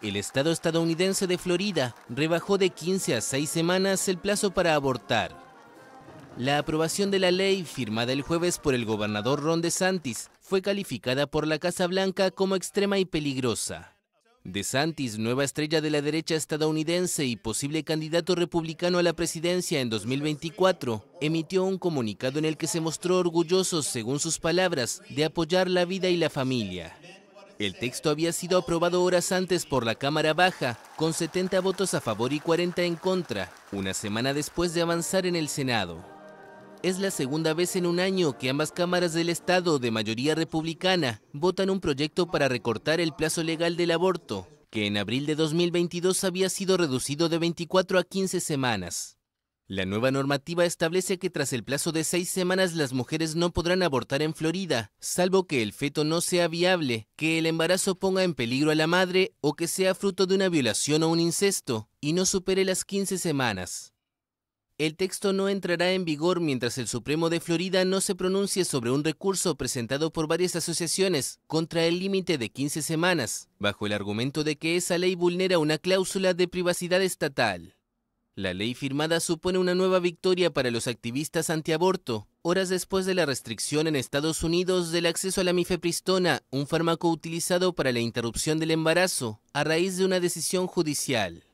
El estado estadounidense de Florida rebajó de 15 a 6 semanas el plazo para abortar. La aprobación de la ley, firmada el jueves por el gobernador Ron DeSantis, fue calificada por la Casa Blanca como extrema y peligrosa. DeSantis, nueva estrella de la derecha estadounidense y posible candidato republicano a la presidencia en 2024, emitió un comunicado en el que se mostró orgulloso, según sus palabras, de apoyar la vida y la familia. El texto había sido aprobado horas antes por la Cámara Baja, con 70 votos a favor y 40 en contra, una semana después de avanzar en el Senado. Es la segunda vez en un año que ambas cámaras del Estado, de mayoría republicana, votan un proyecto para recortar el plazo legal del aborto, que en abril de 2022 había sido reducido de 24 a 15 semanas. La nueva normativa establece que tras el plazo de seis semanas las mujeres no podrán abortar en Florida, salvo que el feto no sea viable, que el embarazo ponga en peligro a la madre o que sea fruto de una violación o un incesto, y no supere las 15 semanas. El texto no entrará en vigor mientras el Supremo de Florida no se pronuncie sobre un recurso presentado por varias asociaciones contra el límite de 15 semanas, bajo el argumento de que esa ley vulnera una cláusula de privacidad estatal. La ley firmada supone una nueva victoria para los activistas antiaborto, horas después de la restricción en Estados Unidos del acceso a la mifepristona, un fármaco utilizado para la interrupción del embarazo, a raíz de una decisión judicial.